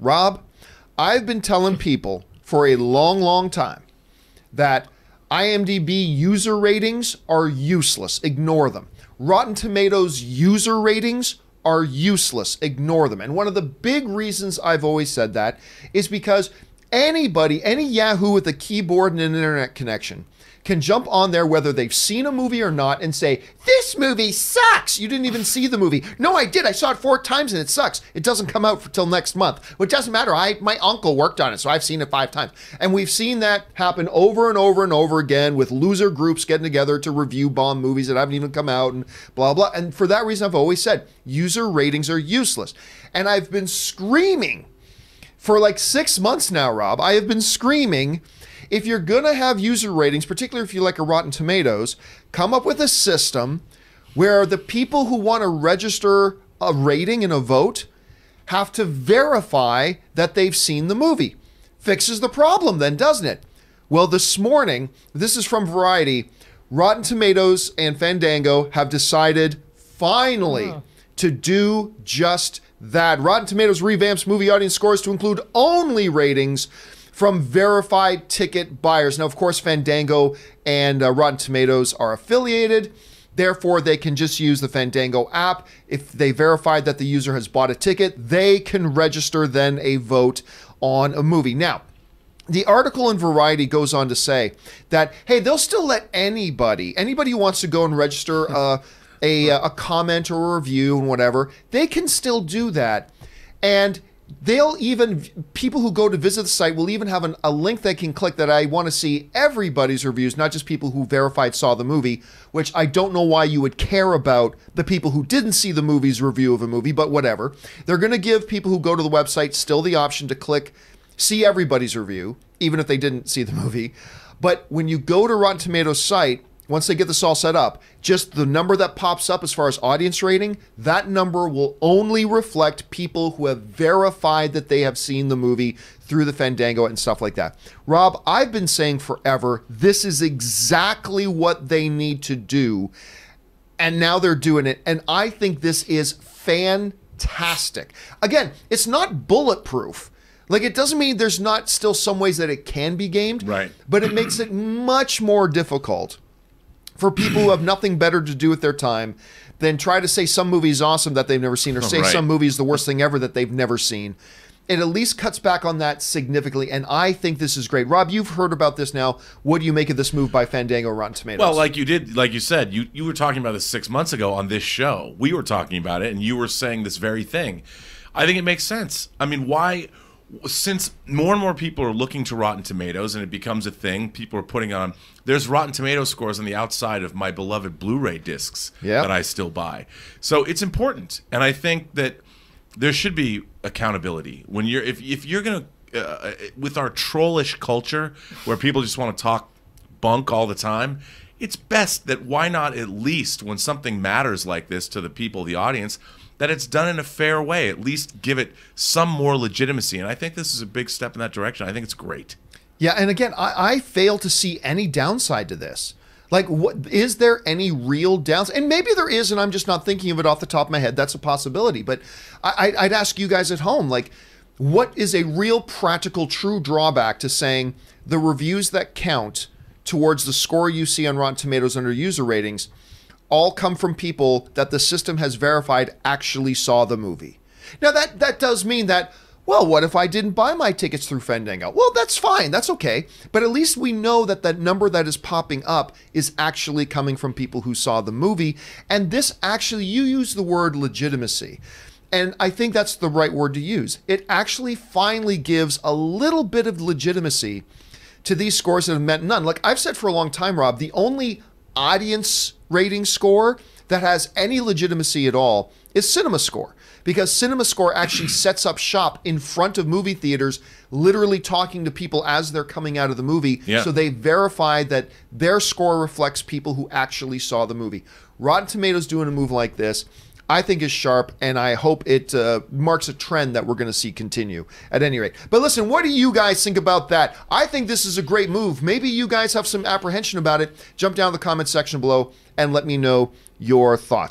Rob, I've been telling people for a long, long time that IMDb user ratings are useless. Ignore them. Rotten Tomatoes user ratings are useless. Ignore them. And one of the big reasons I've always said that is because Anybody, any Yahoo with a keyboard and an internet connection can jump on there whether they've seen a movie or not and say, This movie sucks. You didn't even see the movie. No, I did. I saw it four times and it sucks. It doesn't come out till next month. Which doesn't matter. I my uncle worked on it, so I've seen it five times. And we've seen that happen over and over and over again with loser groups getting together to review bomb movies that haven't even come out and blah blah. And for that reason, I've always said user ratings are useless. And I've been screaming for like six months now, Rob, I have been screaming if you're going to have user ratings, particularly if you like a Rotten Tomatoes, come up with a system where the people who want to register a rating and a vote have to verify that they've seen the movie. Fixes the problem, then, doesn't it? Well, this morning, this is from Variety. Rotten Tomatoes and Fandango have decided finally to do just that. Rotten Tomatoes revamps movie audience scores to include only ratings from verified ticket buyers. Now, of course, Fandango and uh, Rotten Tomatoes are affiliated. Therefore, they can just use the Fandango app. If they verify that the user has bought a ticket, they can register then a vote on a movie. Now, the article in Variety goes on to say that hey, they'll still let anybody, anybody who wants to go and register a, uh, a, right. Uh, a comment or a review and whatever, they can still do that. And they'll even people who go to visit the site will even have an, a link they can click that I want to see everybody's reviews, not just people who verified saw the movie. Which I don't know why you would care about the people who didn't see the movie's review of a movie, but whatever. They're going to give people who go to the website still the option to click see everybody's review, even if they didn't see the movie. But when you go to Rotten Tomatoes site, once they get this all set up, just the number that pops up as far as audience rating, that number will only reflect people who have verified that they have seen the movie through the Fandango and stuff like that. Rob, I've been saying forever, this is exactly what they need to do. And now they're doing it. And I think this is fantastic. Again, it's not bulletproof. Like it doesn't mean there's not still some ways that it can be gamed, right? But it makes it much more difficult for people who have nothing better to do with their time than try to say some movie is awesome that they've never seen or say right. some movie is the worst thing ever that they've never seen. It at least cuts back on that significantly, and I think this is great. Rob, you've heard about this now. What do you make of this move by Fandango Rotten Tomatoes? Well, like you did, like you said, you, you were talking about this six months ago on this show. We were talking about it, and you were saying this very thing. I think it makes sense. I mean, why since more and more people are looking to Rotten Tomatoes and it becomes a thing, people are putting on. There's Rotten Tomato scores on the outside of my beloved Blu-ray discs yep. that I still buy. So it's important, and I think that there should be accountability when you're if if you're gonna uh, uh with our trollish culture where people just want to talk bunk all the time. It's best that why not at least when something matters like this to the people, the audience, that it's done in a fair way, at least give it some more legitimacy. And I think this is a big step in that direction. I think it's great. Yeah, and again, I, I fail to see any downside to this. Like, what is there any real downside? And maybe there is, and I'm just not thinking of it off the top of my head. That's a possibility. But I, I'd ask you guys at home, like, what is a real practical, true drawback to saying the reviews that count towards the score you see on Rotten Tomatoes under user ratings? all come from people that the system has verified actually saw the movie. Now that that does mean that well, what if I didn't buy my tickets through Fandango? Well, that's fine. That's okay. But at least we know that that number that is popping up is actually coming from people who saw the movie. And this actually, you use the word legitimacy. And I think that's the right word to use. It actually finally gives a little bit of legitimacy to these scores that have meant none. Like I've said for a long time, Rob, the only audience rating score that has any legitimacy at all is cinema score because cinema score actually sets up shop in front of movie theaters literally talking to people as they're coming out of the movie yeah. so they verify that their score reflects people who actually saw the movie rotten tomatoes doing a move like this I think is sharp, and I hope it uh, marks a trend that we're going to see continue at any rate. But listen, what do you guys think about that? I think this is a great move. Maybe you guys have some apprehension about it. Jump down the comment section below and let me know your thoughts.